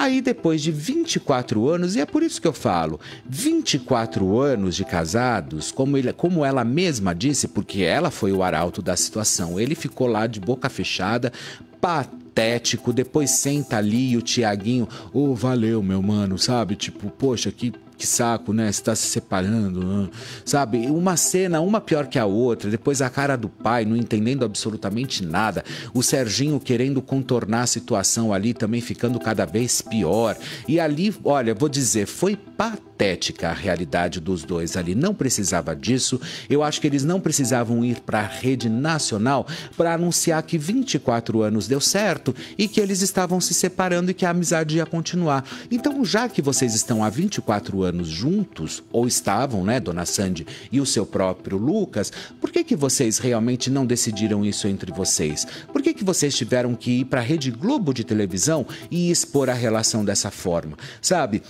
Aí depois de 24 anos, e é por isso que eu falo, 24 anos de casados, como, ele, como ela mesma disse, porque ela foi o arauto da situação, ele ficou lá de boca fechada, patético, depois senta ali e o Tiaguinho, ô, oh, valeu meu mano, sabe? Tipo, poxa, que que saco, né? Está se separando, né? sabe? Uma cena, uma pior que a outra. Depois a cara do pai não entendendo absolutamente nada. O Serginho querendo contornar a situação ali, também ficando cada vez pior. E ali, olha, vou dizer, foi patético a realidade dos dois ali. Não precisava disso. Eu acho que eles não precisavam ir para a rede nacional para anunciar que 24 anos deu certo e que eles estavam se separando e que a amizade ia continuar. Então, já que vocês estão há 24 anos juntos, ou estavam, né, dona Sandy e o seu próprio Lucas, por que, que vocês realmente não decidiram isso entre vocês? Por que, que vocês tiveram que ir para a Rede Globo de televisão e expor a relação dessa forma? Sabe?